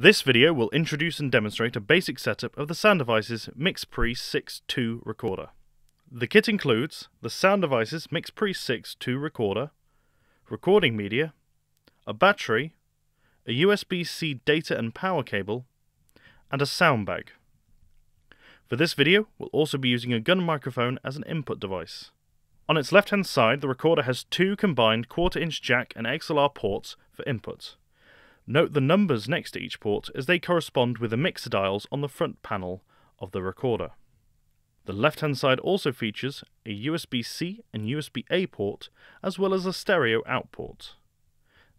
This video will introduce and demonstrate a basic setup of the Sound Devices MixPre 6.2 recorder. The kit includes the Sound Devices MixPre 6.2 recorder, recording media, a battery, a USB-C data and power cable, and a sound bag. For this video, we'll also be using a gun microphone as an input device. On its left-hand side, the recorder has two combined quarter-inch jack and XLR ports for input. Note the numbers next to each port as they correspond with the mixer dials on the front panel of the recorder. The left-hand side also features a USB-C and USB-A port, as well as a stereo out port.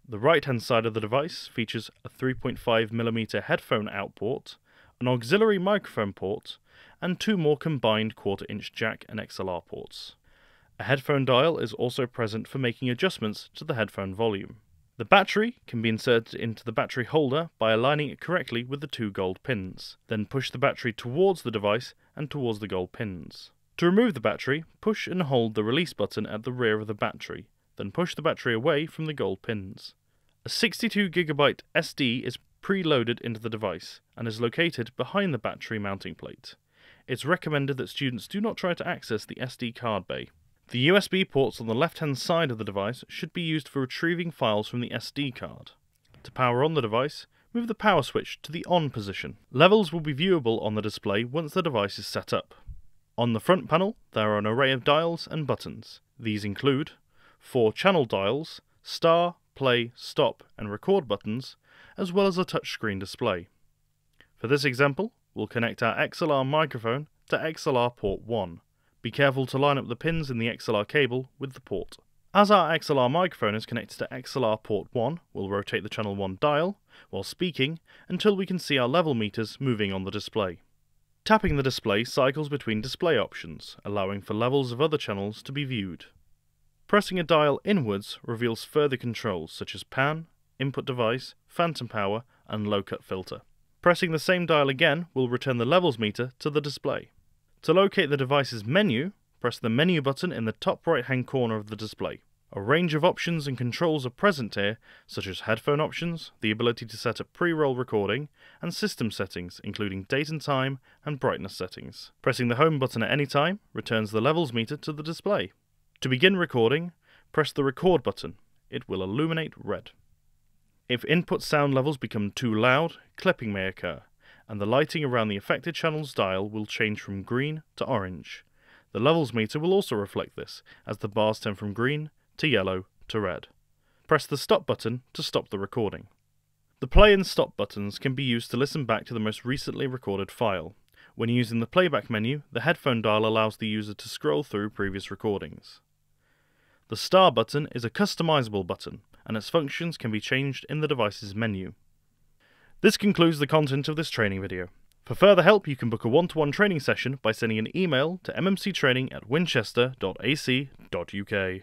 The right-hand side of the device features a 3.5mm headphone out port, an auxiliary microphone port, and two more combined quarter-inch jack and XLR ports. A headphone dial is also present for making adjustments to the headphone volume. The battery can be inserted into the battery holder by aligning it correctly with the two gold pins. Then push the battery towards the device and towards the gold pins. To remove the battery, push and hold the release button at the rear of the battery, then push the battery away from the gold pins. A 62GB SD is preloaded into the device and is located behind the battery mounting plate. It's recommended that students do not try to access the SD card bay. The USB ports on the left-hand side of the device should be used for retrieving files from the SD card. To power on the device, move the power switch to the on position. Levels will be viewable on the display once the device is set up. On the front panel, there are an array of dials and buttons. These include four channel dials, star, play, stop and record buttons, as well as a touchscreen display. For this example, we'll connect our XLR microphone to XLR port 1. Be careful to line up the pins in the XLR cable with the port. As our XLR microphone is connected to XLR port 1, we'll rotate the channel 1 dial, while speaking, until we can see our level meters moving on the display. Tapping the display cycles between display options, allowing for levels of other channels to be viewed. Pressing a dial inwards reveals further controls such as pan, input device, phantom power, and low cut filter. Pressing the same dial again will return the levels meter to the display. To locate the device's menu, press the menu button in the top right hand corner of the display. A range of options and controls are present here, such as headphone options, the ability to set up pre-roll recording, and system settings, including date and time and brightness settings. Pressing the home button at any time returns the levels meter to the display. To begin recording, press the record button. It will illuminate red. If input sound levels become too loud, clipping may occur and the lighting around the affected channel's dial will change from green to orange. The levels meter will also reflect this, as the bars turn from green to yellow to red. Press the stop button to stop the recording. The play and stop buttons can be used to listen back to the most recently recorded file. When using the playback menu, the headphone dial allows the user to scroll through previous recordings. The star button is a customizable button, and its functions can be changed in the device's menu. This concludes the content of this training video. For further help, you can book a one-to-one -one training session by sending an email to mmctraining at winchester.ac.uk.